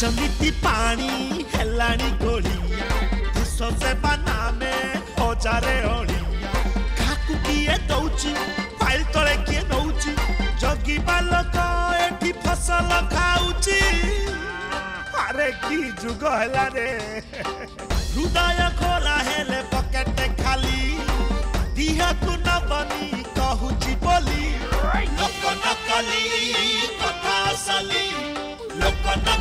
जमीती पानी हेलाणी गोलिया दूसो से बनामे औजारे ओलिया काकू किए दौची फाइल तले किए नौची जगी बालक एठी फसल खाउची अरे की जुग हला रे हृदय खोला हेले पकेट खाली दिहकु न बनी कहूची बोली नकली कथा सली अरे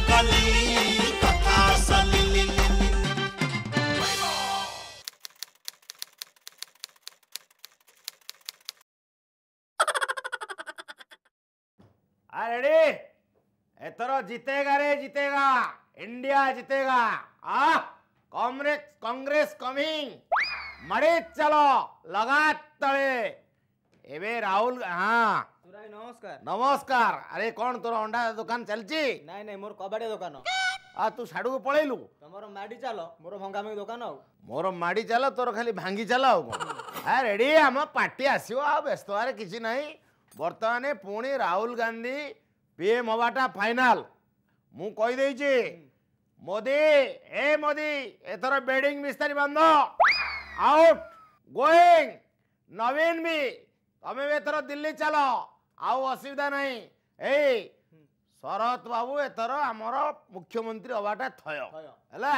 जीतेगा रे जीतेगा इंडिया जीतेगा आ कांग्रेस कांग्रेस कमिंग मरे चलो लगा तले राहुल हाँ नमस्कार नमस्कार अरे कौन तोर अंडा दुकान चलची नहीं नहीं मोर कबाड़ी दुकान आ तू साडू को पळेलू तमोर माडी चालो मोर भंगामी दुकान आउ मोर माडी चालो तोर खाली भांगी चालो आउ रेडी हम पार्टी आसियो आ व्यस्त आरे किछि नाही वर्तमान पुणी राहुल गांधी पीएम हवाटा फाइनल मु कहि देई छी मोदी ए मोदी एथर बेडिंग मिस्त्री बंद आउट गोइंग नवीन भी तमें एथर दिल्ली चलो ଆଉ ଅସୁବିଧା ନାହିଁ ଏଇ ଶରତ ବାବୁ ଏଥର ଆମର ମୁଖ୍ୟମନ୍ତ୍ରୀ ହବାଟା ଥୟ ହେଲା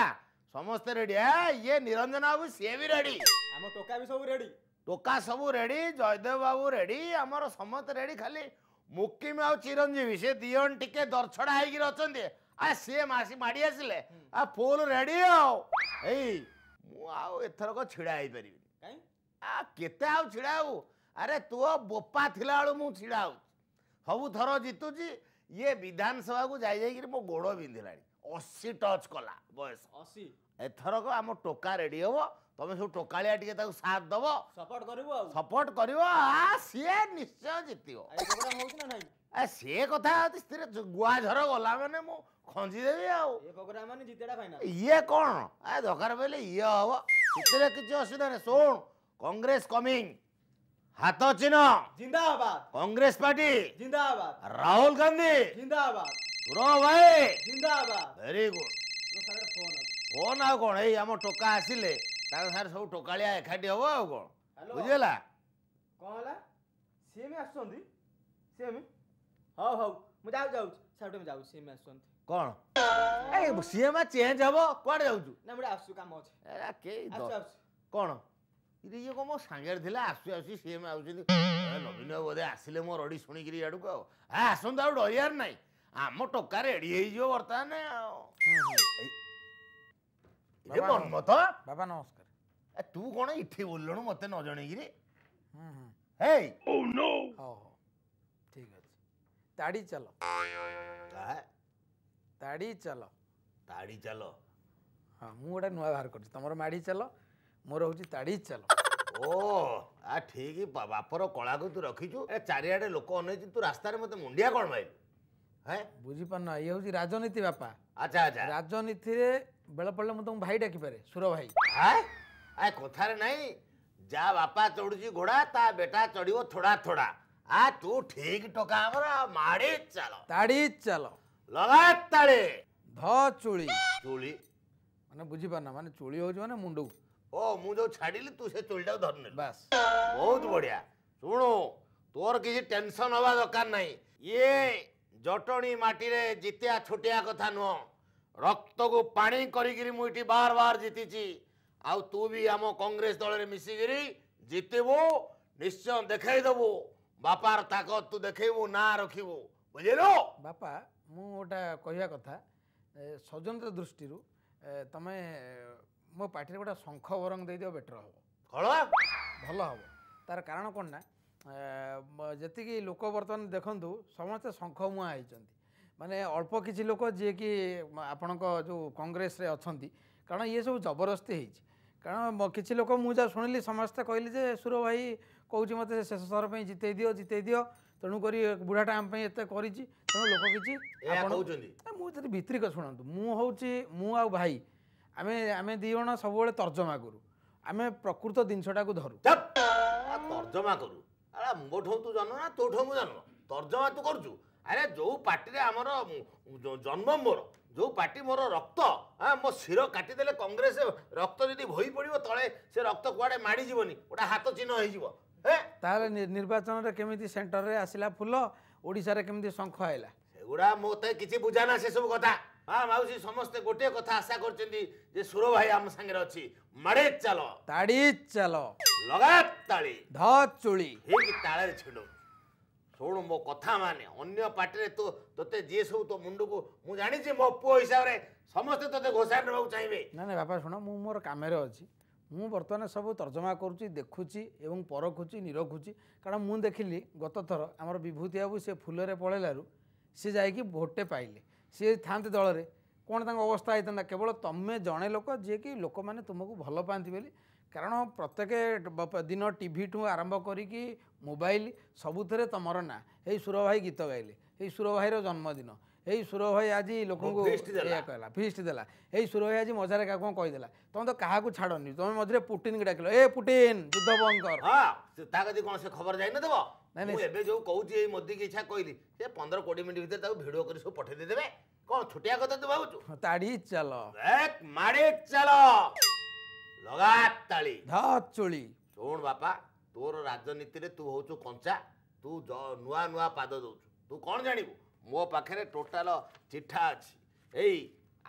ସମସ୍ତେ ରେଡି ଇଏ ନିରଞ୍ଜନ ବାବୁ ସିଏ ବି ରେଡି ଆମ ଟୋକା ବି ସବୁ ରେଡି ଟୋକା ସବୁ ରେଡି ଜୟଦେବ ବାବୁ ରେଡି ଆମର ସମସ୍ତେ ରେଡି ଖାଲି ମୁକିମ ଆଉ ଚିରଞ୍ଜୀବୀ ସେ ଦି ଜଣ ଟିକେ ଦରଛଡ଼ା ହେଇକିରି ଅଛନ୍ତି ଆ ସିଏ ମାସି ମାଡ଼ି ଆସିଲେ ଆ ଫୁଲ୍ ରେଡି ଆଉ ଏଇ ମୁଁ ଆଉ ଏଥରକ ଛିଡ଼ା ହେଇପାରିବିନି ଆ କେତେ ଆଉ ଛିଡ଼ା ହେବୁ ଆରେ ତୁଅ ବୋପା ଥିଲା ବେଳୁ ମୁଁ ଛିଡ଼ା ହେଉଛି ସବୁଥର ଜିତୁଛି ଇଏ ବିଧାନସଭାକୁ ଯାଇ ଯାଇକିରି ମୋ ଗୋଡ଼ ବିନ୍ଧିଲାଣି ଅଶୀ ଟଚ୍ କଲା ବୟସ ଅଶୀ ଏଥରକ ଆମ ଟୋକା ରେଡ଼ି ହବ ତମେ ସବୁ ଟୋକାଳିଆ ଟିକେ ତାକୁ ସାଥ ଦବ ସପୋର୍ଟ କରିବ ସପୋର୍ଟ କରିବ ସିଏ ନିଶ୍ଚୟ ଜିତିବ ସିଏ କଥା ସ୍ତ୍ରୀ ଗୁଆଝର ଗଲା ମାନେ ମୁଁ ଖଞ୍ଜିଦେବି ଆଉ ଇଏ କ'ଣ ଏ ଦରକାର ପଡ଼ିଲେ ଇଏ ହବ ସେଥିରେ କିଛି ଅସୁବିଧା ନାହିଁ হাত চিহ্ন জিন্দাবাদ কংগ্রেস পার্টি জিন্দাবাদ রাহুল গান্ধী জিন্দাবাদ সুরভ ভাই জিন্দাবাদ ভেরি গুড ফোন ଆଉ କ'ଣ ଏଇ ଆମ ଟୋକା ଆସିଲେ ତାଙ୍କ ସାଙ୍ଗରେ ସବୁ ଟୋକାଳିଆ ଏକାଠି ହବ ଆଉ କ'ଣ ବୁଝିହେଲା କ'ଣ ହେଲା ସିଏ ବି ଆସୁଛନ୍ତି ସିଏ ବି ହଉ ହଉ ମୁଁ ଯାଉଛି ଯାଉଛି ସାର୍ ମୁଁ ଯାଉଛି ସିଏ ବି ଆସୁଛନ୍ତି କ'ଣ ସିଏ ମା ଚେଞ୍ଜ ହବ କୁଆଡ଼େ ଯାଉଛୁ ନା ମୁଁ ଆସୁଛୁ କାମ ଅଛି କେହି କ'ଣ ଇରେ ଇଏ କ'ଣ ମୋ ସାଙ୍ଗରେ ଥିଲା ଆସୁ ଆସୁ ସିଏ ଆସୁଛନ୍ତି ନବୀନ ବାବୁ ବୋଧେ ଆସିଲେ ମୋ ରଡ଼ି ଶୁଣିକିରି ଇଆଡ଼କୁ ଆଉ ଆ ଆସନ୍ତୁ ଆଉ ଡରିବାର ନାହିଁ ଆମ ଟଙ୍କା ରେଡ଼ି ହେଇଯିବ ବର୍ତ୍ତମାନ ଆଉ ମନ୍ମଥ ବାବା ନମସ୍କାର ତୁ କ'ଣ ଏଠି ବୁଲିଲୁଣୁ ମୋତେ ନ ଜଣେଇକିରି ହେଇ ହଉ ଠିକ୍ ଅଛି ତାଡ଼ି ଚାଲ ତାଡ଼ି ଚାଲ ତାଡ଼ି ଚାଲ ହଁ ମୁଁ ଗୋଟେ ନୂଆ ବାହାର କରୁଛି ତମର ମାଡ଼ି ଚାଲ ମୋର ହେଉଛି ତାଡ଼ି ଚାଲ ଓ ଆ ଠିକ ବାପର କଳାକୁ ତୁ ରଖିଛୁ ଏ ଚାରିଆଡ଼େ ଲୋକ ଅନେଇଛି ତୁ ରାସ୍ତାରେ ମୋତେ ମୁଣ୍ଡିଆ କ'ଣ ଭାଇ ହେ ବୁଝିପାରୁନ ଇଏ ହେଉଛି ରାଜନୀତି ବାପା ଆଚ୍ଛା ଆଚ୍ଛା ରାଜନୀତିରେ ବେଳ ପଡ଼ିଲେ ମୁଁ ତମକୁ ଭାଇ ଡାକିପାରେ ସୁର ଭାଇ ଆ କଥାରେ ନାହିଁ ଯା ବାପା ଚଢ଼ୁଛି ଘୋଡ଼ା ତା ବେଟା ଚଢ଼ିବ থোড়া থোড়া আ তু ঠিক টোকা আমার মাড়ি চাল তাড়ি চাল লগা ଧ ଚୁଳି চুড়ি ମାନେ ବୁଝିପାରୁନ ମାନେ না ହେଉଛି ମାନେ ମୁଣ୍ଡକୁ ଓ ମୁଁ ଯୋଉ ଛାଡ଼ିଲି ତୁ ସେ ଚୁଳିଟାକୁ ଧରିନେଲି ବାସ୍ ବହୁତ ବଢିଆ ଶୁଣୁ ତୋର କିଛି ଟେନସନ୍ ହବା ଦରକାର ନାହିଁ ଇଏ ଜଟଣୀ ମାଟିରେ ଜିତିବା ଛୁଟିଆ କଥା ନୁହଁ ରକ୍ତକୁ ପାଣି କରିକିରି ମୁଁ ଏଠି ବାର ବାର ଜିତିଛି ଆଉ ତୁ ବି ଆମ କଂଗ୍ରେସ ଦଳରେ ମିଶିକିରି ଜିତିବୁ ନିଶ୍ଚୟ ଦେଖେଇଦେବୁ ବାପାର ତାକତ ତୁ ଦେଖେଇବୁ ନାଁ ରଖିବୁ ବୁଝିଲୁ ବାପା ମୁଁ ଗୋଟା କହିବା କଥା ସ୍ୱତନ୍ତ୍ର ଦୃଷ୍ଟିରୁ ତମେ ମୋ ପାଟିରେ ଗୋଟେ ଶଙ୍ଖ ବରଂ ଦେଇଦେବ ବେଟର ହେବ କଳ ଭଲ ହେବ ତାର କାରଣ କ'ଣ ନା ଯେତିକି ଲୋକ ବର୍ତ୍ତମାନ ଦେଖନ୍ତୁ ସମସ୍ତେ ଶଙ୍ଖ ମୁହାଁ ହେଇଛନ୍ତି ମାନେ ଅଳ୍ପ କିଛି ଲୋକ ଯିଏକି ଆପଣଙ୍କ ଯେଉଁ କଂଗ୍ରେସରେ ଅଛନ୍ତି କାରଣ ଇଏ ସବୁ ଜବରଦସ୍ତି ହେଇଛି କାରଣ କିଛି ଲୋକ ମୁଁ ଯାହା ଶୁଣିଲି ସମସ୍ତେ କହିଲେ ଯେ ସୁର ଭାଇ କହୁଛି ମୋତେ ଶେଷ ଥର ପାଇଁ ଜିତେଇ ଦିଅ ଜିତେଇ ଦିଅ ତେଣୁକରି ବୁଢ଼ାଟା ଆମ ପାଇଁ ଏତେ କରିଛି ତେଣୁ ଲୋକ କିଛି ମୁଁ ଯଦି ଭିତ୍ରିକ ଶୁଣନ୍ତୁ ମୁଁ ହେଉଛି ମୁଁ ଆଉ ଭାଇ ଆମେ ଆମେ ଦୁଇ ଜଣ ସବୁବେଳେ ତର୍ଜମା କରୁ ଆମେ ପ୍ରକୃତ ଜିନିଷଟାକୁ ଧରୁ ତର୍ଜମା କରୁ ଆରେ ମୋଠୁ ତୁ ଜନ୍ମ ନା ତୋଠୁ ମୁଁ ଜନ୍ମ ତର୍ଜମା ତୁ କରୁଛୁ ଆରେ ଯେଉଁ ପାର୍ଟିରେ ଆମର ଜନ୍ମ ମୋର ଯେଉଁ ପାର୍ଟି ମୋର ରକ୍ତ ମୋ ଶିର କାଟିଦେଲେ କଂଗ୍ରେସ ରକ୍ତ ଯଦି ଭୋଇ ପଡ଼ିବ ତଳେ ସେ ରକ୍ତ କୁଆଡ଼େ ମାଡ଼ିଯିବନି ଗୋଟେ ହାତ ଚିହ୍ନ ହେଇଯିବ ତାହେଲେ ନିର୍ବାଚନରେ କେମିତି ସେଣ୍ଟରରେ ଆସିଲା ଫୁଲ ଓଡ଼ିଶାରେ କେମିତି ଶଙ୍ଖ ହେଲା ସେଗୁଡ଼ା ମୋତେ କିଛି ବୁଝାନା ସେସବୁ କଥା ହଁ ମାଉସୀ ସମସ୍ତେ ଗୋଟିଏ କଥା ଆଶା କରୁଛନ୍ତି ଯେ ସୁର ଭାଇ ଆମ ସାଙ୍ଗରେ ଅଛି ମାଡ଼େ ଚାଲ ତାଡ଼ି ଚାଲ ଲଗାତ ତାଳି ଧ ଚୁଳି ହେଇକି ତାଳରେ ଛିଡ଼ୁ ଶୁଣୁ ମୋ କଥା ମାନେ ଅନ୍ୟ ପାର୍ଟିରେ ତୁ ତୋତେ ଯିଏ ସବୁ ତୋ ମୁଣ୍ଡକୁ ମୁଁ ଜାଣିଛି ମୋ ପୁଅ ହିସାବରେ ସମସ୍ତେ ତୋତେ ଘୋଷାରି ନେବାକୁ ଚାହିଁବେ ନା ନା ବାପା ଶୁଣ ମୁଁ ମୋର କାମରେ ଅଛି ମୁଁ ବର୍ତ୍ତମାନ ସବୁ ତର୍ଜମା କରୁଛି ଦେଖୁଛି ଏବଂ ପରଖୁଛି ନିରଖୁଛି କାରଣ ମୁଁ ଦେଖିଲି ଗତଥର ଆମର ବିଭୂତି ବାବୁ ସେ ଫୁଲରେ ପଳେଇଲାରୁ ସେ ଯାଇକି ଭୋଟେ ପାଇଲେ ସିଏ ଥାନ୍ତି ଦଳରେ କ'ଣ ତାଙ୍କ ଅବସ୍ଥା ହୋଇଥାନ୍ତା କେବଳ ତୁମେ ଜଣେ ଲୋକ ଯିଏକି ଲୋକମାନେ ତୁମକୁ ଭଲ ପାଆନ୍ତି ବୋଲି କାରଣ ପ୍ରତ୍ୟେକ ଦିନ ଟିଭିଠୁ ଆରମ୍ଭ କରିକି ମୋବାଇଲ ସବୁଥିରେ ତୁମର ନାଁ ଏଇ ସୁର ଭାଇ ଗୀତ ଗାଇଲେ ଏଇ ସୁର ଭାଇର ଜନ୍ମଦିନ ଏଇ ସୁର ଭାଇ ଆଜି ଲୋକଙ୍କୁ କହିଲା ଫିଷ୍ଟ ଦେଲା ଏଇ ସୁର ଭାଇ ଆଜି ମଜାରେ କାହାକୁ କହିଦେଲା ତମେ ତ କାହାକୁ ଛାଡ଼ନି ତମେ ମଝିରେ ପୁଟିନ ଡାକିଲ ଏ ପୁଟିନ ଯୁଦ୍ଧ ବନ୍ଦ କର ଖବର ଯାଇ ନଦେବ ନାଇଁ ନାଇଁ ଏବେ ଯୋଉ କହୁଛି ଏଇ ମୋଦିକି ଇଚ୍ଛା କହିଲି ସେ ପନ୍ଦର କୋଡ଼ିଏ ମିନିଟ ଭିତରେ ତାକୁ ଭିଡ଼ିଓ କରି ସବୁ ପଠେଇ ଦେଇଦେବେ କଣ ଛୋଟିଆ କଥା ତୁ ଭାବୁଛୁ ତାଡି ଚାଲ ମାଡି ଚାଲ ଲଗାତାଳି ଚୁଳି ଶୁଣ ବାପା ତୋର ରାଜନୀତିରେ ତୁ ହଉଛୁ କଞ୍ଚା ତୁ ନୂଆ ନୂଆ ପାଦ ଦଉଛୁ ତୁ କ'ଣ ଜାଣିବୁ ମୋ ପାଖରେ ଟୋଟାଲ ଚିଠା ଅଛି ଏଇ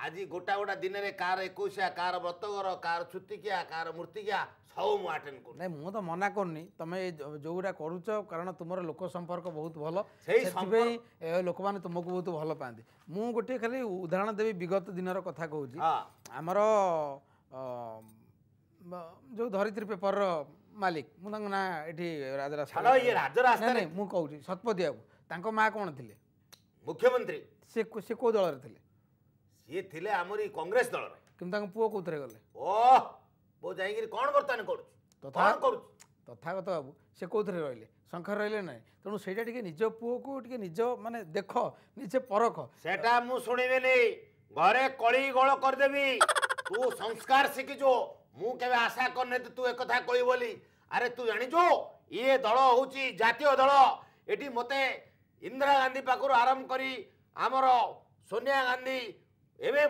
ଆଜି ଗୋଟା ଗୋଟା ଦିନରେ କାହାର ଏକୋଇଶିଆ କାହାର ବ୍ରତଘର କାହାର ଛୁତିକିଆ କାହାର ମୂର୍ତ୍ତିକିଆ ସବୁ ମୁଁ ଆଟେଣ୍ଡ କରୁ ନାଇଁ ମୁଁ ତ ମନା କରୁନି ତମେ ଏ ଯେଉଁଗୁଡ଼ା କରୁଛ କାରଣ ତୁମର ଲୋକ ସମ୍ପର୍କ ବହୁତ ଭଲ ସେଇ ସେଥିପାଇଁ ଲୋକମାନେ ତୁମକୁ ବହୁତ ଭଲ ପାଆନ୍ତି ମୁଁ ଗୋଟିଏ ଖାଲି ଉଦାହରଣ ଦେବି ବିଗତ ଦିନର କଥା କହୁଛି ଆମର ଯେଉଁ ଧରିତ୍ରୀ ପେପରର ମାଲିକ ମୁଁ ତାଙ୍କ ନାଁ ଏଠି ରାଜରାସ୍ତା ମୁଁ କହୁଛି ସତ୍ପଦିଆକୁ ତାଙ୍କ ମା କ'ଣ ଥିଲେ ମୁଖ୍ୟମନ୍ତ୍ରୀ ସେ ସେ କେଉଁ ଦଳରେ ଥିଲେ ସିଏ ଥିଲେ ଆମର କଂଗ୍ରେସ ଦଳରେ କିନ୍ତୁ ତାଙ୍କ ପୁଅ କେଉଁଥିରେ ଗଲେ ଓ ଯାଇକିରି କ'ଣ ବର୍ତ୍ତମାନ କରୁଛି ତଥାଗତ ବାବୁ ସେ କେଉଁଥିରେ ରହିଲେ ଶଙ୍ଖ ରହିଲେ ନାହିଁ ତେଣୁ ସେଇଟା ଟିକେ ନିଜ ପୁଅକୁ ଟିକେ ନିଜ ମାନେ ଦେଖ ନିଜେ ପରଖ ସେଟା ମୁଁ ଶୁଣିବିନି ଘରେ କଳି ଗୋଳ କରିଦେବି ତୁ ସଂସ୍କାର ଶିଖିଛୁ ମୁଁ କେବେ ଆଶା କରିନି ତୁ ଏକଥା କହିବୁ ବୋଲି ଆରେ ତୁ ଜାଣିଛୁ ଇଏ ଦଳ ହଉଛି ଜାତୀୟ ଦଳ ଏଠି ମୋତେ इंदिरा गांधी পাখু आरंभ कर আমার সোনিয়া গান্ধী এবে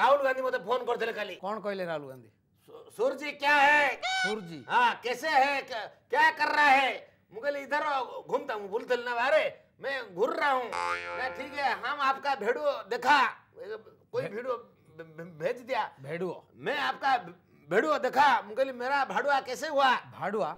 রাহুল গান্ধী মতো ফোন করলে খালি কোণ কহিলেন রাহুল গান্ধী सूरजी क्या है सूर्जी हाँ कैसे है क्या कर रहा है मुझे इधर घूमता हूँ भूल ना अरे मैं घूर रहा हूँ ठीक है हम आपका भेड़ो देखा कोई भेड़ो भेज दिया भेड़ुओ मैं आपका भेड़ुओ देखा मुझे मेरा भाड़ुआ कैसे हुआ भाड़ुआ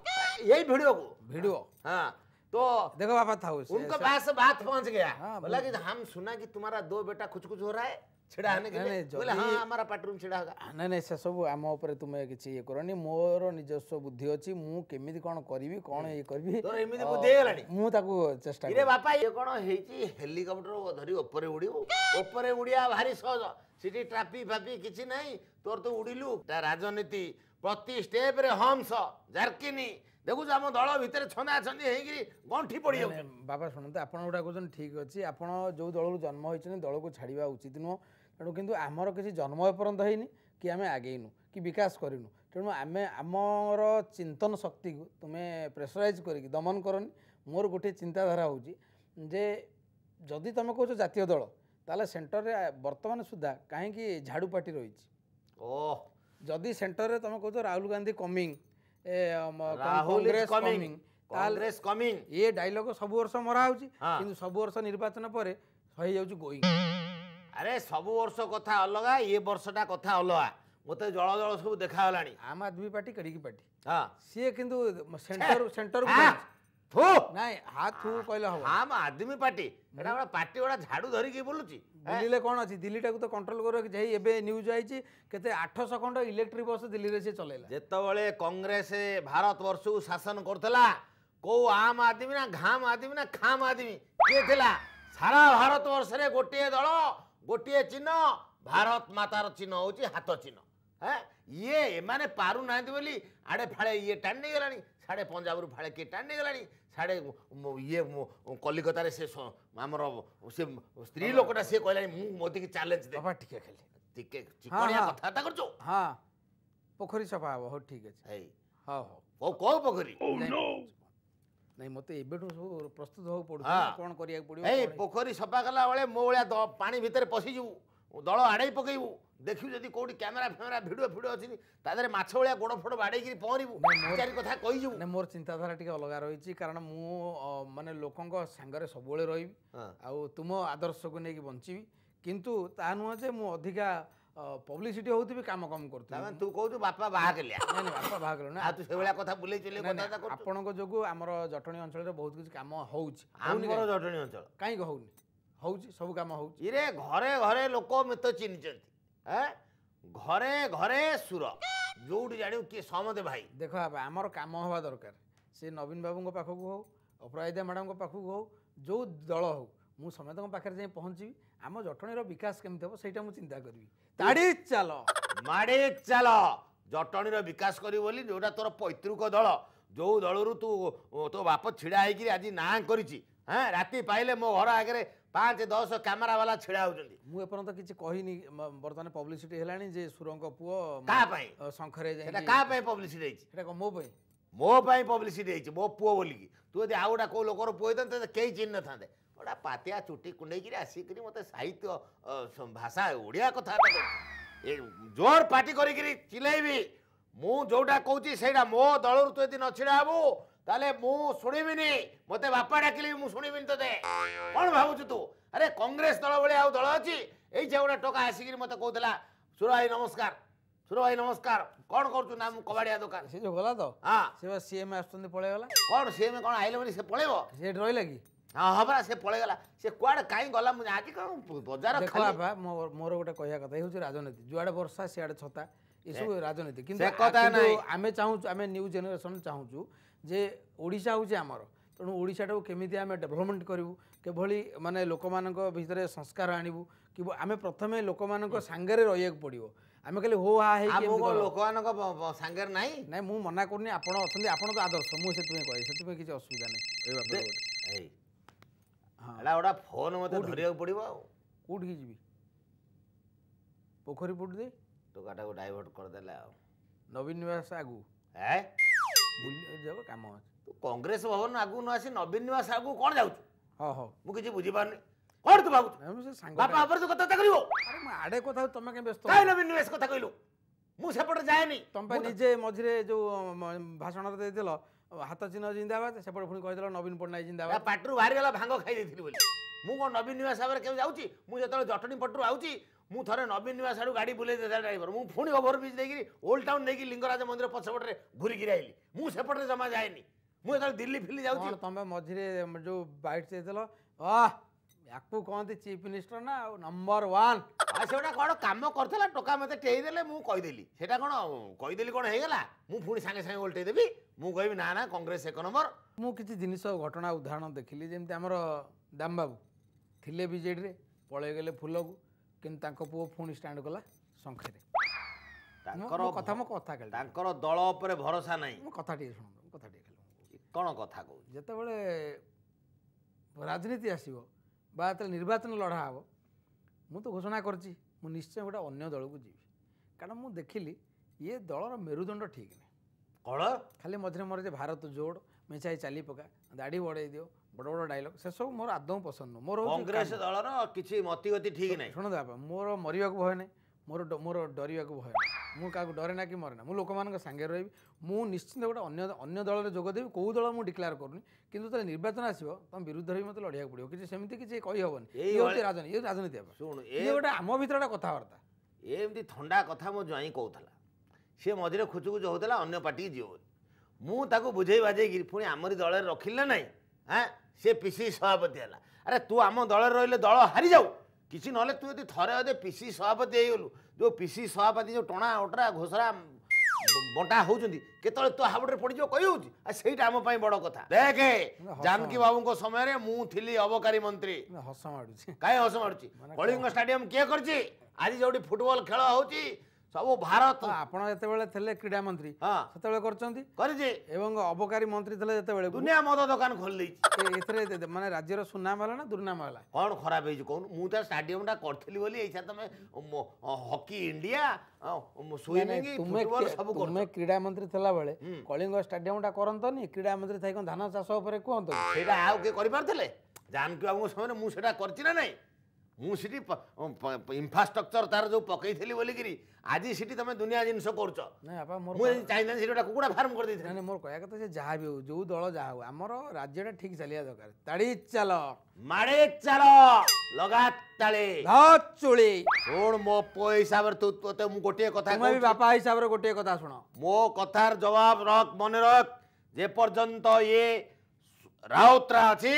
यही भेड़ुओ को भेड़ुओ हाँ तो देखो पापा था उस उनको पास बात पहुंच गया हाँ, बोला कि तो हम सुना कि तुम्हारा दो बेटा कुछ कुछ हो रहा है छिड़ाने के लिए बोले हाँ हमारा पार्टरूम छिड़ा होगा नहीं नहीं से सब आम ऊपर तुम्हें किसी ये करनी मोर निजस्व बुद्धि अच्छी मु केमिति कोन करबी कोन ये करबी तोर एमिति बुद्धि हेलाणी मु ताकू चेष्टा रे बापा ये कोन हेची हेलीकॉप्टर धरी ऊपर उड़ियो ऊपर उड़िया भारी सहज सिटी ट्रैफिक फापी किसी नहीं तोर तो उड़िलु राजनीति प्रति स्टेप रे हमस झारकिनी দেখুଛୁ ଆମ ଦଳ ଭିତରେ ଛନ୍ଦାଛନ୍ଦି ହେଇକିରି ଗଣ୍ଠି ପଡ଼ିଯାଉଛି ବାବା ଶୁଣନ୍ତୁ ଆପଣ ଗୋଟା କହୁଛନ୍ତି ଠିକ୍ ଅଛି ଆପଣ ଯେଉଁ ଦଳରୁ ଜନ୍ମ ହୋଇଛନ୍ତି ଦଳକୁ ଛାଡ଼ିବା ଉଚିତ ନୁହଁ ତେଣୁ କିନ୍ତୁ ଆମର କିଛି ଜନ୍ମ ଏପର୍ଯ୍ୟନ୍ତ ହେଇନି କି ଆମେ ଆଗେଇନୁ କି ବିକାଶ କରିନୁ ତେଣୁ ଆମେ ଆମର ଚିନ୍ତନ ଶକ୍ତିକୁ ତୁମେ ପ୍ରେସରାଇଜ୍ କରିକି ଦମନ କରନି ମୋର ଗୋଟିଏ ଚିନ୍ତାଧାରା ହେଉଛି ଯେ ଯଦି ତୁମେ କହୁଛ ଜାତୀୟ ଦଳ ତାହେଲେ ସେଣ୍ଟରରେ ବର୍ତ୍ତମାନ ସୁଦ୍ଧା କାହିଁକି ଝାଡ଼ୁ ପାର୍ଟି ରହିଛି ଓ ଯଦି ସେଣ୍ଟରରେ ତୁମେ କହୁଛ ରାହୁଲ ଗାନ୍ଧୀ କମିଂ ଏ ଡାଇଲଗ ସବୁ ବର୍ଷ ମରା ହଉଛି କିନ୍ତୁ ସବୁ ବର୍ଷ ନିର୍ବାଚନ ପରେ ହେଇଯାଉଛି ଗୋଇଂ ଆରେ ସବୁ ବର୍ଷ କଥା ଅଲଗା ଏ ବର୍ଷଟା କଥା ଅଲଗା ମୋତେ ଜଳ ଜଳ ସବୁ ଦେଖାଗଲାଣି ଆମ ଆଦମୀ ପାର୍ଟି କରିକି ପାର୍ଟି ହଁ ସିଏ କିନ୍ତୁ ସେଣ୍ଟର ସେଣ୍ଟର থু নাই হাত থু কইলে হব আম আদমি পার্টি এটা আমরা পার্টি ওরা ঝাড়ু ধরিকি বুলুছি দিল্লিলে কোন আছে দিল্লিটাকে তো কন্ট্রোল করে রাখি যাই এবে নিউজ আইছি কেতে 800 খন্ড ইলেকট্রি বস দিল্লিরে সে চলাইলা যেতবেলে কংগ্রেস ভারত বর্ষকু শাসন করতলা কেউ আম আদমি না ঘাম আদমি না খাম আদমি কে থিলা সারা ভারত বর্ষরে গোটিয়ে দল গোটিয়ে চিহ্ন ভারত মাতার চিহ্ন হচ্ছে হাত চিহ্ন হ্যাঁ ইয়ে এমানে পারু না বলে আড়ে ফাড়ে ইয়ে টান নেই গলানি ସାଢ଼େ ପଞ୍ଜାବରୁ ଫାଳେ କିଏ ଟାଣି ନେଇଗଲାଣି ସାଢ଼େ ଇଏ କଲିକତାରେ ସେ ଆମର ସେ ସ୍ତ୍ରୀ ଲୋକଟା ସିଏ କହିଲାଣି ମୁଁ ମୋଦିକି ଚ୍ୟାଲେଞ୍ଜ ଦେବା ଟିକେ ଟିକେ କଥାବାର୍ତ୍ତା କରୁଛୁ ହଁ ପୋଖରୀ ସଫା ହେବ ହଉ ଠିକ୍ ଅଛି ହଉ ହଉ କେଉଁ ପୋଖରୀ oh, ନାଇଁ ମୋତେ ଏବେଠୁ ସବୁ ପ୍ରସ୍ତୁତ ହବାକୁ ପଡ଼ୁଛି କ'ଣ କରିବାକୁ ପଡ଼ିବ ପୋଖରୀ ସଫା କଲା ବେଳେ ମୋ ଭଳିଆ ପାଣି ଭିତରେ ପଶିଯିବୁ ଦଳ ଆଡ଼େଇ ପକେଇବୁ ଦେଖିବୁ ଯଦି କେଉଁଠି କ୍ୟାମେରା ଫ୍ୟାମେରା ଭିଡ଼ିଓ ଫିଡ଼ିଓ ଅଛି ତା ଦେହରେ ମାଛ ଭଳିଆ ଗୋଡ଼ ଫୋଡ଼ ବାଡ଼େଇକିରି ପହଁରିବୁ ଚାରି କଥା କହିଯିବୁ ମୋର ଚିନ୍ତାଧାରା ଟିକେ ଅଲଗା ରହିଛି କାରଣ ମୁଁ ମାନେ ଲୋକଙ୍କ ସାଙ୍ଗରେ ସବୁବେଳେ ରହିବି ଆଉ ତୁମ ଆଦର୍ଶକୁ ନେଇକି ବଞ୍ଚିବି କିନ୍ତୁ ତା ନୁହଁ ଯେ ମୁଁ ଅଧିକା ପବ୍ଲିସିଟି ହେଉଥିବି କାମ କମ କରୁଥିବି ତୁ କହୁଛୁ ବାପା ବାହାକଲିଆ ନାଇଁ ବାପା ବାହାକଲି ନା ତୁ ସେଭଳିଆ କଥା ବୁଲେଇ ଚଲେଇ ଆପଣଙ୍କ ଯୋଗୁଁ ଆମର ଜଟଣୀ ଅଞ୍ଚଳରେ ବହୁତ କିଛି କାମ ହେଉଛି ଆମର ଜଟଣୀ ଅଞ୍ଚଳ କାହିଁକି ହଉନି ହଉଛି ସବୁ କାମ ହଉଛି ଇରେ ଘରେ ଘରେ ଲୋକ ମିତ ଚିହ୍ନିଛନ୍ତି ଏଁ ଘରେ ଘରେ ସୁର ଯେଉଁଠି ଜାଣିବୁ କିଏ ସମତେ ଭାଇ ଦେଖ ବାବା ଆମର କାମ ହେବା ଦରକାର ସେ ନବୀନ ବାବୁଙ୍କ ପାଖକୁ ହଉ ଅପରାଜିତା ମ୍ୟାଡ଼ାମଙ୍କ ପାଖକୁ ହଉ ଯେଉଁ ଦଳ ହଉ ମୁଁ ସମସ୍ତଙ୍କ ପାଖରେ ଯାଇ ପହଞ୍ଚିବି ଆମ ଜଟଣୀର ବିକାଶ କେମିତି ହେବ ସେଇଟା ମୁଁ ଚିନ୍ତା କରିବି ତାଡ଼ି ଚାଲ ମାଡ଼ି ଚାଲ ଜଟଣୀର ବିକାଶ କରିବି ବୋଲି ଯେଉଁଟା ତୋର ପୈତୃକ ଦଳ ଯେଉଁ ଦଳରୁ ତୁ ତୋ ବାପ ଛିଡ଼ା ହେଇକିରି ଆଜି ନାଁ କରିଛି ହଁ ରାତି ପାଇଲେ ମୋ ଘର ଆଗରେ ପାଞ୍ଚ ଦଶ କ୍ୟାମେରା ବାଲା ଛିଡ଼ା ହେଉଛନ୍ତି ମୁଁ ଏପର୍ଯ୍ୟନ୍ତ କିଛି କହିନି ବର୍ତ୍ତମାନ ପବ୍ଲିସିଟି ହେଲାଣି ଯେ ସୁରଙ୍କ ପୁଅ କାହା ପାଇଁ ଶଙ୍ଖରେ କାହା ପାଇଁ ପବ୍ଲିସିଟି ହେଇଛି ସେଟା କ'ଣ ମୋ ପାଇଁ ମୋ ପାଇଁ ପବ୍ଲିସିଟି ହେଇଛି ମୋ ପୁଅ ବୋଲିକି ତୁ ଯଦି ଆଉ ଗୋଟେ କେଉଁ ଲୋକର ପୁଅ ହେଇଥାନ୍ତେ ତତେ କେହି ଚିହ୍ନି ନଥାନ୍ତେ ଗୋଟା ପାତିଆ ଚୁଟି କୁଣ୍ଡେଇକିରି ଆସିକିରି ମୋତେ ସାହିତ୍ୟ ଭାଷା ଓଡ଼ିଆ କଥା ଏ ଜୋର ପାଟି କରିକିରି ଚିଲେଇବି ମୁଁ ଯେଉଁଟା କହୁଛି ସେଇଟା ମୋ ଦଳରୁ ତୁ ଯଦି ନ ଛିଡ଼ା ହେବୁ ତାହେଲେ ମୁଁ ଶୁଣିବିନି ମୋତେ ବାପା ଡାକିଲେ ମୁଁ ଶୁଣିବିନି ତୋତେ କ'ଣ ଭାବୁଛୁ ତୁ ଆରେ କଂଗ୍ରେସ ଦଳ ଭଳିଆ ଆଉ ଦଳ ଅଛି ଏଇଛା ଗୋଟେ ଟୋକା ଆସିକିରି ମୋତେ କହୁଥିଲା ସୁର ଭାଇ ନମସ୍କାର ସୁର ଭାଇ ନମସ୍କାର କ'ଣ କରୁଛୁ ନା ମୁଁ କବାଡ଼ିଆ ଦୋକାନ ସେ ଯେଉଁ ଗଲା ତ ହଁ ସେ ସିଏମ୍ ଆସୁଛନ୍ତି ପଳେଇଗଲା କ'ଣ ସିଏମ୍ କ'ଣ ଆଇଲେ ବୋଲି ସେ ପଳେଇବ ସେଠି ରହିଲା କି ହଁ ହଁ ପରା ସେ ପଳେଇଗଲା ସେ କୁଆଡ଼େ କାହିଁ ଗଲା ମୁଁ ଆଜି କ'ଣ ବଜାର ବାପା ମୋର ଗୋଟେ କହିବା କଥା ହେଉଛି ରାଜନୀତି ଯୁଆଡ଼େ ବର୍ଷା ସିଆଡ଼େ ଛତା ଏସବୁ ରାଜନୀତି କିନ୍ତୁ ଆମେ ଚାହୁଁଛୁ ଆମେ ନ୍ୟୁ ଜେନେରେସନ୍ ଚାହୁଁଛୁ ଯେ ଓଡ଼ିଶା ହେଉଛି ଆମର ତେଣୁ ଓଡ଼ିଶାଟାକୁ କେମିତି ଆମେ ଡେଭଲପମେଣ୍ଟ କରିବୁ କିଭଳି ମାନେ ଲୋକମାନଙ୍କ ଭିତରେ ସଂସ୍କାର ଆଣିବୁ କି ଆମେ ପ୍ରଥମେ ଲୋକମାନଙ୍କ ସାଙ୍ଗରେ ରହିବାକୁ ପଡ଼ିବ ଆମେ କହିଲେ ହୋ ହା ହେଇ ଲୋକମାନଙ୍କ ସାଙ୍ଗରେ ନାହିଁ ନାହିଁ ମୁଁ ମନା କରୁନି ଆପଣ ଅଛନ୍ତି ଆପଣ ତ ଆଦର୍ଶ ମୁଁ ସେଥିପାଇଁ କହେ ସେଥିପାଇଁ କିଛି ଅସୁବିଧା ନାହିଁ ପଡ଼ିବ କେଉଁଠିକି ଯିବି ପୋଖରୀ ପୁଟ ଦେଇ ତୋ ଗାଡ଼ାକୁ ଡାଇଭର୍ଟ କରିଦେଲେ ଆଉ ନବୀନ ନିବାସ ଆଗକୁ ଏ ବୁଲିଯାକ କାମ ଅଛି ତୁ କଂଗ୍ରେସ ଭବନ ଆଗକୁ ନ ଆସି ନବୀନ ନିବାସ ଆଗକୁ କ'ଣ ଯାଉଛୁ ହଁ ହଉ ମୁଁ କିଛି ବୁଝିପାରୁନି କ'ଣ ତୁ ଭାବୁଛୁ ବାପା ଉପରେ ତୁ କଥାବାର୍ତ୍ତା କରିବୁ ଆଡ଼େ କଥା ତମେ କାଇଁ ବ୍ୟସ୍ତ କାଇଁ ନବୀନ ନିବାସ କଥା କହିଲୁ ମୁଁ ସେପଟେ ଯାଏନି ତମେ ନିଜେ ମଝିରେ ଯୋଉ ଭାଷଣ ଦେଇଦେଲ ହାତ ଚିହ୍ନ ଜିନ୍ଦାବାଦ ସେପଟେ ପୁଣି କହିଦେଲ ନବୀନ ପଟ୍ଟନାୟକ ଜିନ୍ଦାବାଦ ପାଟିରୁ ବାହାରିଗଲା ଭାଙ୍ଗ ଖାଇ ଦେଇଥିଲି ବୋଲି ମୁଁ କ'ଣ ନବୀନ ନିବାସ ଭାବରେ କେବେ ଯାଉଛି ମୁଁ ଯେତେବେଳେ ଜଟଣୀ ପଟରୁ ଆଉଛି ମୁଁ ଥରେ ନବୀନ ନିବାସ ଆଡ଼ୁ ଗାଡ଼ି ବୁଲେଇ ଦେଇଥିଲା ଡ୍ରାଇଭର ମୁଁ ପୁଣି ଓଭରବ୍ରିଜ୍ ଦେଇକି ଓଲ୍ଡ ଟାଉନ୍ ନେଇକି ଲିଙ୍ଗରାଜ ମନ୍ଦିର ପଛପଟରେ ଘୁରିକିରି ଆଇଲି ମୁଁ ସେପଟରେ ଜମା ଯାଏନି ମୁଁ ଯେତେବେଳେ ଦିଲ୍ଲୀ ଫିଲ୍ଲି ଯାଉଛି ତମେ ମଝିରେ ଯେଉଁ ବାଇଟ୍ ଦେଇଥିଲ ୟାକୁ କହନ୍ତି ଚିଫ୍ ମିନିଷ୍ଟର ନା ଆଉ ନମ୍ବର ୱାନ୍ ଆଉ ସେଗୁଡ଼ା କ'ଣ କାମ କରିଥିଲା ଟୋକା ମୋତେ ଟେଇଦେଲେ ମୁଁ କହିଦେଲି ସେଟା କ'ଣ କହିଦେଲି କ'ଣ ହେଇଗଲା ମୁଁ ପୁଣି ସାଙ୍ଗେ ସାଙ୍ଗେ ଓଲଟେଇ ମୁଁ କହିବି ନା ନା କଂଗ୍ରେସ ଏକ ନମ୍ବର ମୁଁ କିଛି ଜିନିଷ ଘଟଣା ଉଦାହରଣ ଦେଖିଲି ଯେମିତି ଆମର ଦାମବାବୁ ଥିଲେ ବିଜେଡ଼ିରେ ପଳେଇଗଲେ ଫୁଲକୁ କିନ୍ତୁ ତାଙ୍କ ପୁଅ ପୁଣି ଷ୍ଟାଣ୍ଡ କଲା ଶଙ୍ଖରେ ତାଙ୍କର କଥା ମୋ କଥା କହିଲି ତାଙ୍କର ଦଳ ଉପରେ ଭରସା ନାହିଁ ମୁଁ କଥା ଟିକେ ଶୁଣନ୍ତୁ କଥା ଟିକେ କହିଲି କ'ଣ କଥା କହୁ ଯେତେବେଳେ ରାଜନୀତି ଆସିବ ବା ଯେତେବେଳେ ନିର୍ବାଚନ ଲଢ଼ା ହେବ ମୁଁ ତ ଘୋଷଣା କରିଛି ମୁଁ ନିଶ୍ଚୟ ଗୋଟେ ଅନ୍ୟ ଦଳକୁ ଯିବି କାରଣ ମୁଁ ଦେଖିଲି ଇଏ ଦଳର ମେରୁଦଣ୍ଡ ଠିକ୍ ନାହିଁ କଳ ଖାଲି ମଝିରେ ମଝିରେ ଭାରତ ଜୋଡ଼ ମିଶାଇ ଚାଲି ପକା ଦାଢ଼ି ବଢ଼େଇ ଦିଅ ବଡ଼ ବଡ଼ ଡାଇଲଗ୍ ସେସବୁ ମୋର ଆଦୌ ପସନ୍ଦ ନୁହଁ ମୋର କଂଗ୍ରେସ ଦଳର କିଛି ମତିଗତି ଠିକ୍ ନାହିଁ ଶୁଣନ୍ତୁ ମୋର ମରିବାକୁ ଭୟ ନାହିଁ ମୋର ମୋର ଡରିବାକୁ ଭୟ ମୁଁ କାହାକୁ ଡରେ ନା କି ମରେ ନା ମୁଁ ଲୋକମାନଙ୍କ ସାଙ୍ଗରେ ରହିବି ମୁଁ ନିଶ୍ଚିନ୍ତ ଗୋଟେ ଅନ୍ୟ ଅନ୍ୟ ଦଳରେ ଯୋଗ ଦେବି କେଉଁ ଦଳ ମୁଁ ଡିକ୍ଲେୟାର କରୁନି କିନ୍ତୁ ଯେତେବେଳେ ନିର୍ବାଚନ ଆସିବ ତମ ବିରୁଦ୍ଧରେ ବି ମୋତେ ଲଢ଼ିବାକୁ ପଡ଼ିବ କିଛି ସେମିତି କିଛି କହିହେବନି ଇଏ ହେଉଛି ରାଜନୀତି ଇଏ ରାଜନୀତି ହେବ ଶୁଣୁ ଇଏ ଗୋଟେ ଆମ ଭିତରେ ଗୋଟେ କଥାବାର୍ତ୍ତା ଏମିତି ଥଣ୍ଡା କଥା ମୋ ଜ୍ୱାଇଁ କହୁଥିଲା ସିଏ ମଝିରେ ଖୁଚୁଖୁଚୁ ହେଉଥିଲା ଅନ୍ୟ ପାର୍ଟିକି ଯିବ ବୋଲି ମୁଁ ତାକୁ ବୁଝେଇ ବାଜେଇକି ପୁଣି ଆମରି ଦଳରେ ରଖିଲି ନା ନାହିଁ ହଁ ସିଏ ପି ସି ସଭାପତି ହେଲା ଆରେ ତୁ ଆମ ଦଳରେ ରହିଲେ ଦଳ ହାରିଯାଉ କିଛି ନହେଲେ ତୁ ଯଦି ଥରେ ଅଧେ ପି ସି ସଭାପତି ହେଇଗଲୁ ଯେଉଁ ପି ସି ସଭାପତି ଯେଉଁ ଟଣା ଅଟରା ଘୋଷରା ବଣ୍ଟା ହେଉଛନ୍ତି କେତେବେଳେ ତୁ ହାବୁଡ଼ରେ ପଡ଼ିଯିବ କହିହଉଛି ଆଉ ସେଇଟା ଆମ ପାଇଁ ବଡ଼ କଥା ଦେଖେ ଜାନକୀ ବାବୁଙ୍କ ସମୟରେ ମୁଁ ଥିଲି ଅବକାରୀ ମନ୍ତ୍ରୀ ହସ ମାଡ଼ୁଛି କାହିଁ ହସ ମାଡ଼ୁଛି କଳିଙ୍ଗ ଷ୍ଟାଡିୟମ୍ କିଏ କରିଛି ଆଜି ଯେଉଁଠି ଫୁଟବଲ୍ ଖେଳ ହେଉଛି ସବୁ ଭାରତ ଆପଣ ଯେତେବେଳେ ଥିଲେ କ୍ରୀଡ଼ା ମନ୍ତ୍ରୀ ସେତେବେଳେ କରିଛନ୍ତି କରିଛି ଏବଂ ଅବକାରୀ ମନ୍ତ୍ରୀ ଥିଲେ ଯେତେବେଳେ ଦୁନିଆ ମଦ ଦୋକାନ ଖୋଲିଦେଇଛି ଏଥିରେ ମାନେ ରାଜ୍ୟର ସୁନାମ ହେଲା ନା ଦୁର୍ନାମ ହେଲା କ'ଣ ଖରାପ ହେଇଛି କହୁନ ମୁଁ ତା ଷ୍ଟାଡିୟମଟା କରିଥିଲି ବୋଲି ଏଇଛା ତମେ ହକି ଇଣ୍ଡିଆ ତୁମେ କ୍ରୀଡ଼ା ମନ୍ତ୍ରୀ ଥିଲାବେଳେ କଳିଙ୍ଗ ଷ୍ଟାଡିୟମଟା କରନ୍ତନି କ୍ରୀଡ଼ା ମନ୍ତ୍ରୀ ଥାଇ କ'ଣ ଧାନ ଚାଷ ଉପରେ କୁହନ୍ତୁ ସେଇଟା ଆଉ କିଏ କରିପାରିଥିଲେ ଜାନକି ବାବୁଙ୍କ ସମୟରେ ମୁଁ ସେଇଟା କରିଛି ନା ନାହିଁ ମୁଁ ସେଠି ଇନଫ୍ରାଷ୍ଟ୍ରକ୍ଚର ତାର ଯେଉଁ ପକେଇଥିଲି ବୋଲିକିରି ଆଜି ସେଠି ତମେ ଦୁନିଆ ଜିନିଷ କରୁଛ ମୁଁ ଚାହିଁଥାନ୍ତି ସେଠି ଗୋଟେ କୁକୁଡ଼ା ଫାର୍ମ କରିଦେଇଥିଲି ନାଇଁ ମୋର କହିବା କଥା ସେ ଯାହା ବି ହଉ ଯେଉଁ ଦଳ ଯାହା ହଉ ଆମର ରାଜ୍ୟଟା ଠିକ୍ ଚାଲିବା ଦରକାର ତାଡ଼ି ଚାଲ ମାଡ଼େ ଚାଲ ଲଗାତାଳେ ଚୁଳି ଶୁଣ ମୋ ପୁଅ ହିସାବରେ ତୁ ତୋତେ ମୁଁ ଗୋଟିଏ କଥା ବି ବାପା ହିସାବରେ ଗୋଟିଏ କଥା ଶୁଣ ମୋ କଥାର ଜବାବ ରଖ ମନେ ରଖ ଯେପର୍ଯ୍ୟନ୍ତ ଇଏ ରାଉତରା ଅଛି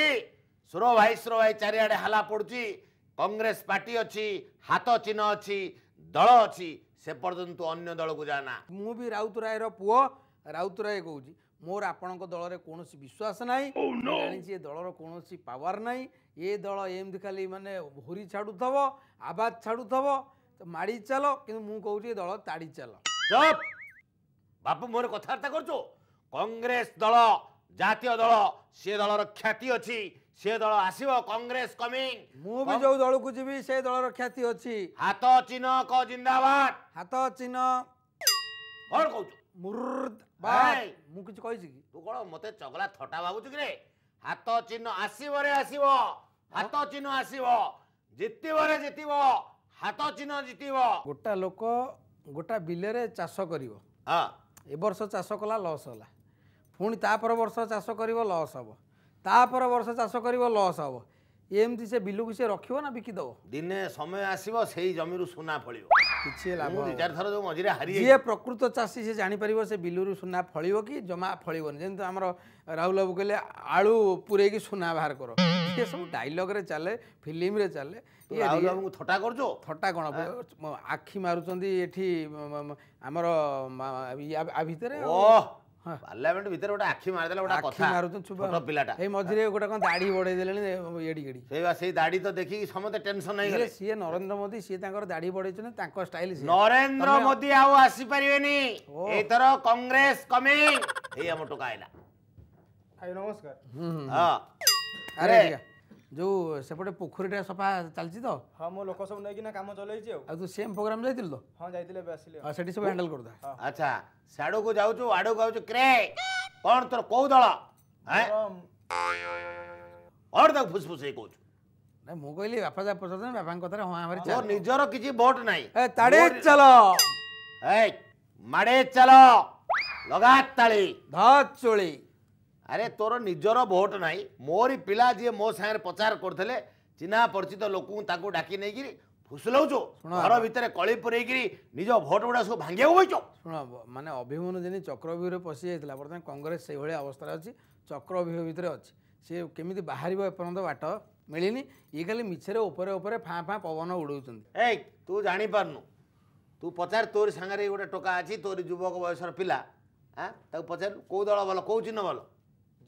ସୁର ଭାଇ ସୁର ଭାଇ ଚାରିଆଡ଼େ ହାଲା ପଡ଼ୁଛି কংগ্রেস পার্টি অছি হাত চিহ্ন অছি দল অছি সে পর্যন্ত অন্য দলকু যা না মু বি রাউতরায়ের পুয় রাউতরায় কৌছি ମୋର ଆପଣଙ୍କ ଦଳରେ କୌଣସି ବିଶ୍ୱାସ ନାହିଁ ଜାଣିଛି ଏ ଦଳର କୌଣସି ପାୱାର ନାହିଁ ଏ ଦଳ ଏମିତି ଖାଲି ମାନେ ହୁରି ଛାଡ଼ୁଥିବ ଆବାଜ ଛାଡ଼ୁଥିବ ମାଡ଼ି ଚାଲ କିନ୍ତୁ ମୁଁ କହୁଛି ଏ ଦଳ ତାଡ଼ି ଚାଲ ଚୁପ୍ ବାପୁ ମୋର କଥାବାର୍ତ୍ତା କରୁଛୁ କଂଗ୍ରେସ ଦଳ ଜାତୀୟ ଦଳ ସେ ଦଳର ଖ୍ୟାତି ଅଛି ସେ ଦଳ ଆସିବ କଂଗ୍ରେସ କମିଂ ମୁଁ ବି ଯୋଉ ଦଳକୁ ଯିବି ସେ ଦଳର ଖ୍ୟାତି ଅଛି ହାତ ଚିହ୍ନ କ ହାତ ଚିହ୍ନ କଣ କହୁଛୁ ମୁଁ କିଛି କହିଛି କି ତୁ କଣ ମତେ ଚଗଲା ଥଟା ଭାବୁଛୁ କିରେ ହାତ ଚିହ୍ନ ଆସିବରେ ଆସିବ ହାତ ଚିହ୍ନ ଆସିବ ଜିତିବରେ ଜିତିବ ହାତ ଚିହ୍ନ ଜିତିବ ଗୋଟା ଲୋକ ଗୋଟା ବିଲରେ ଚାଷ କରିବ ହଁ ଏ ବର୍ଷ ଚାଷ କଲା ଲସ୍ ହେଲା ପୁଣି ତା ପର ବର୍ଷ ଚାଷ କରିବ ଲସ୍ ହବ ତାପର ବର୍ଷ ଚାଷ କରିବ ଲସ୍ ହବ ଏମିତି ସେ ବିଲକୁ ସେ ରଖିବ ନା ବିକିଦେବ ଦିନେ ସମୟ ଆସିବ ସେଇ ଜମିରୁ ସୁନା ଫଳିବ କିଛି ଯିଏ ପ୍ରକୃତ ଚାଷୀ ସେ ଜାଣିପାରିବ ସେ ବିଲରୁ ସୁନା ଫଳିବ କି ଜମା ଫଳିବନି ଯେମିତି ଆମର ରାହୁଲ ବାବୁ କହିଲେ ଆଳୁ ପୁରେଇକି ସୁନା ବାହାର କର ସିଏ ସବୁ ଡାଇଲଗ୍ରେ ଚାଲେ ଫିଲ୍ମରେ ଚାଲେ ଥଟା କରୁଛ ଥଟା କ'ଣ ଆଖି ମାରୁଛନ୍ତି ଏଠି ଆମର ଭିତରେ ପାର୍ଲାମେଣ୍ଟ ଭିତରେ ଗୋଟେ ଆଖି ମାରିଦେଲା ଗୋଟେ କଥା ଛୋଟ ପିଲାଟା ଏଇ ମଝିରେ ଗୋଟେ କ'ଣ ଦାଢ଼ି ବଢ଼େଇ ଦେଲେଣି ଏଡ଼ି ଗେଡ଼ି ସେଇ ବା ସେଇ ଦାଢ଼ି ତ ଦେଖିକି ସମସ୍ତେ ଟେନସନ୍ ହେଇଗଲେ ସିଏ ନରେନ୍ଦ୍ର ମୋଦି ସିଏ ତାଙ୍କର ଦାଢ଼ି ବଢ଼େଇଛନ୍ତି ତାଙ୍କ ଷ୍ଟାଇଲ ନରେନ୍ଦ୍ର ମୋଦି ଆଉ ଆସିପାରିବେନି ଏଇଥର କଂଗ୍ରେସ କମିଂ ଏଇ ଆମ ଟୋକା ଆଇଲା ଭାଇ ନମସ୍କାର ହଁ ଆରେ ଯେଉଁ ସେପଟେ ପୋଖରୀଟା ସଫା ଚାଲିଛି ତ ହଁ ମୁଁ ଲୋକ ସବୁ ନେଇକିନା କାମ ଚଲେଇଛି ଆଉ ତୁ ସେମ୍ ପ୍ରୋଗ୍ରାମ୍ ଯାଇଥିଲୁ ତ ହଁ ଯାଇଥିଲେ ଏବେ ଆସିଲି ଆଉ ସେଠି ସବୁ ହ୍ୟାଣ୍ଡେଲ୍ କରୁଥା ଆଚ୍ଛା ସିଆଡ଼କୁ ଯାଉଛୁ ଆଡ଼କୁ ଯାଉଛୁ କ୍ରେ କ'ଣ ତୋର କେଉଁ ଦଳ କ'ଣ ତାକୁ ଫୁସଫୁସେଇ କହୁଛୁ ନାଇଁ ମୁଁ କହିଲି ବାପା ଯାହା ପଚାରୁଛନ୍ତି ବାପାଙ୍କ କଥାରେ ହଁ ଆମର ମୋର ନିଜର କିଛି ଭୋଟ ନାହିଁ ଏ ତାଡ଼େ ଚାଲ ଏ ମାଡ଼େ ଚାଲ ଲଗା ତାଳି ଧ ଚୁଳି ଆରେ ତୋର ନିଜର ଭୋଟ୍ ନାହିଁ ମୋରି ପିଲା ଯିଏ ମୋ ସାଙ୍ଗରେ ପ୍ରଚାର କରୁଥିଲେ ଚିହ୍ନା ପରିଚିତ ଲୋକଙ୍କୁ ତାଙ୍କୁ ଡାକି ନେଇକିରି ଫୁସୁଲଉଛୁ ଘର ଭିତରେ କଳି ପୁରେଇକିରି ନିଜ ଭୋଟ୍ ଗୁଡ଼ା ସବୁ ଭାଙ୍ଗିବାକୁ ବଇଛ ଶୁଣ ମାନେ ଅଭିମନ୍ୟୁ ଯେମିତି ଚକ୍ରବ୍ୟୂହରେ ପଶି ଯାଇଥିଲା ବର୍ତ୍ତମାନ କଂଗ୍ରେସ ସେଇଭଳି ଅବସ୍ଥାରେ ଅଛି ଚକ୍ରବ୍ୟୂହ ଭିତରେ ଅଛି ସିଏ କେମିତି ବାହାରିବ ଏପର୍ଯ୍ୟନ୍ତ ବାଟ ମିଳିନି ଇଏ ଖାଲି ମିଛରେ ଉପରେ ଉପରେ ଫାଁ ଫାଁ ପବନ ଉଡ଼ଉଛନ୍ତି ଏଇ ତୁ ଜାଣିପାରୁନୁ ତୁ ପଚାର ତୋରି ସାଙ୍ଗରେ ଗୋଟେ ଟୋକା ଅଛି ତୋରି ଯୁବକ ବୟସର ପିଲା ଆଁ ତାକୁ ପଚାରିଲୁ କେଉଁ ଦଳ ଭଲ କେଉଁ ଚିହ୍ନ ଭଲ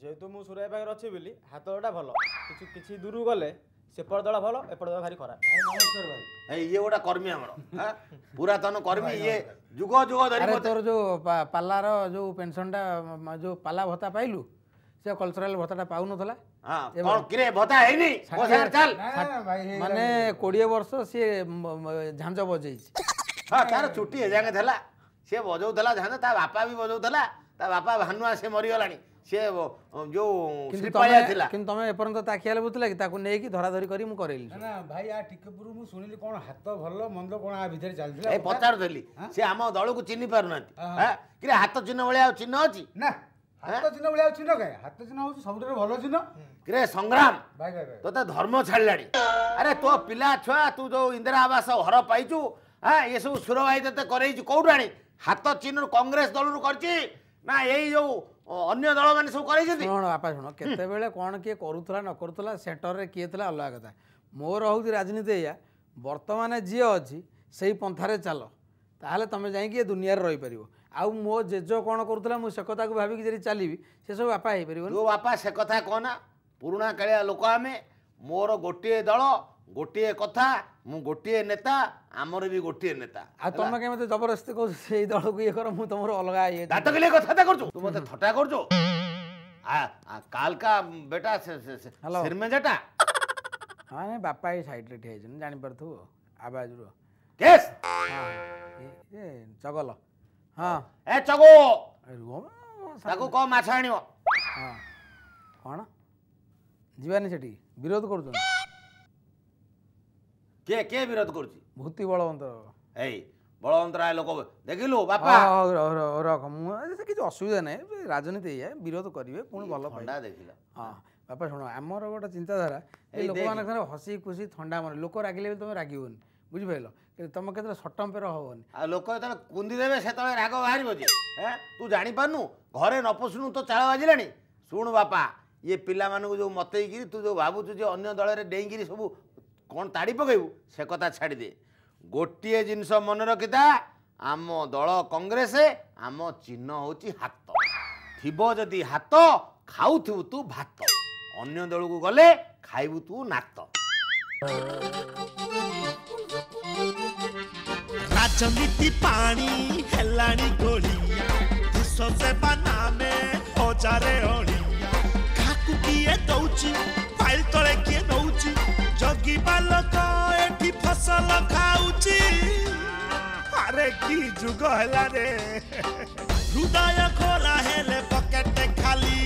যেহেতু মু সুরাই পাখে অছি বলি হাত দলটা ভালো কিছু কিছু দূর গলে সেপট দল ভালো এপট দল ভারি খারাপ নমস্কার ভাই এই ইয়ে গোটা কর্মী আমার হ্যাঁ পুরাতন কর্মী ইয়ে যুগ যুগ ধরি মতে তোর যে পাল্লার যে পেনশনটা যে পাল্লা ভত্তা পাইলু সে কলচরাল ভত্তাটা পাউ নথলা হ্যাঁ কোন কিরে ভত্তা হেইনি বসার চল মানে 20 বর্ষ সে ঝাঞ্জ বজাইছি হ্যাঁ তার ছুটি এ জায়গা থেলা সে বজাউলা ঝাঞ্জ তা বাপা বি বজাউলা তা বাপা ভানুয়া সে মরিগলানি छेवो जों सिफायै थिला कि तमे ए परंत ताखियाले बुथला कि ताकु नेकी धरा धरी करि भाई आ टिकपुर मु सुनिल कोन हात भलो मन्दो पणा आ भीतर चलथिला ए पतार देली आमा दल को चिनी परना हा कि हात चिन्ह बले आ चिन्ह हो धर्म छल्लाडी अरे तू जो इन्द्रआवास हरो पाइजु हा ये सब सुरो भाई तते करैछु दल रु करची ନା ଏଇ ଯେଉଁ ଅନ୍ୟ ଦଳମାନେ ସବୁ କରେଇଛନ୍ତି ଶୁଣ ବାପା ଶୁଣ କେତେବେଳେ କ'ଣ କିଏ କରୁଥିଲା ନ କରୁଥିଲା ସେଣ୍ଟରରେ କିଏ ଥିଲା ଅଲଗା କଥା ମୋର ହେଉଛି ରାଜନୀତି ଏଇଆ ବର୍ତ୍ତମାନ ଯିଏ ଅଛି ସେଇ ପନ୍ଥାରେ ଚାଲ ତାହେଲେ ତୁମେ ଯାଇକି ଏ ଦୁନିଆରେ ରହିପାରିବ ଆଉ ମୋ ଜେଜ କ'ଣ କରୁଥିଲା ମୁଁ ସେ କଥାକୁ ଭାବିକି ଯଦି ଚାଲିବି ସେସବୁ ବାପା ହେଇପାରିବ ତୋ ବାପା ସେ କଥା କହନା ପୁରୁଣା କାଳିଆ ଲୋକ ଆମେ ମୋର ଗୋଟିଏ ଦଳ ଗୋଟିଏ କଥା ମୁଁ ଗୋଟିଏ ନେତା ଆମର ବି ଗୋଟିଏ ନେତା ଆଉ ତମେ କେମିତି ମତେ ଜବରଦସ୍ତି କହୁଛ ସେଇ ଦଳକୁ ଇଏ କର ମୁଁ ତମର ଅଲଗା ଇଏ ଦାତ କିଲେ କଥାଟା କରୁଛୁ ତୁ ମତେ ଥଟା କରୁଛୁ କାଲକା ବେଟା ସିରମେଜାଟା ହଁ ନାଇଁ ବାପା ଏଇ ସାଇଡ୍ରେ ଠିଆ ହେଇଛନ୍ତି ଜାଣିପାରୁଥିବୁ ଆବାଜରୁ କେସ୍ ଚଗଲ ହଁ ଏ ଚଗୁ ତାକୁ କହ ମାଛ ଆଣିବ ହଁ କ'ଣ ଯିବାନି ସେଠିକି ବିରୋଧ କରୁଛନ୍ତି কে কে বিরোধ করছি ভূতি বলবন্ত এই বলবন্তরায় লোক দেখিলু বাপা রখ মু কিছু অসুবিধা নাই রাজনীতি ইয়ে বিরোধ করবে পুনি ভালো ঠান্ডা দেখিল হ্যাঁ বাপা শোনো আমার গোটা চিন্তাধারা এই লোকমানক সাথে হসি খুশি ঠান্ডা মানে লোক রাগিলে তুমি রাগিবনি বুঝিপারিল কিন্তু তুমি কেতলে সটম্পের হবনি আর লোক যেতবে কুন্দি দেবে সেতবে রাগ বাহারিব যে হ্যাঁ তু জাঁপারু ঘরে ন পোষুণু তো চাল বাজিলে শুণু বাপা ইয়ে পিলা মানুষ যে মতেইকি তু যে ভাবুছু যে অন্য দলের ডেইকি সবু କ'ଣ ତାଡ଼ି ପକାଇବୁ ସେ କଥା ଛାଡ଼ିଦେ ଗୋଟିଏ ଜିନିଷ ମନେ ରଖିଥା ଆମ ଦଳ କଂଗ୍ରେସ ଆମ ଚିହ୍ନ ହେଉଛି ହାତ ଥିବ ଯଦି ହାତ ଖାଉଥିବୁ ତୁ ଭାତ ଅନ୍ୟ ଦଳକୁ ଗଲେ ଖାଇବୁ ତୁ ନାତ ରାଜନୀତି ପାଣି ହେଲାଣି ଗୋଳିଆ ଦେଶ ସେବା ନାମେ ହଜାରେ ଅଳିଆ କାହାକୁ କିଏ ଦଉଛି ଫାଇଲ ତଳେ କିଏ ନଉଛି ଜଗିବା ଲୋକ ଏଠି ଫସଲ ଖାଉଛି ଆରେ କି ଯୁଗ ହେଲା ରେ ହୃଦୟ ଖୋଲା ହେଲେ ପକେଟ ଖାଲି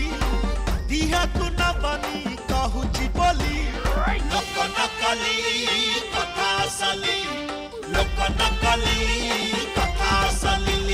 ଦିହକୁ ନବନି କହୁଛି ବୋଲି ଲୋକ ନକଲି କଥା ସଲି ଲୋକ ନକଲି କଥା ସଲି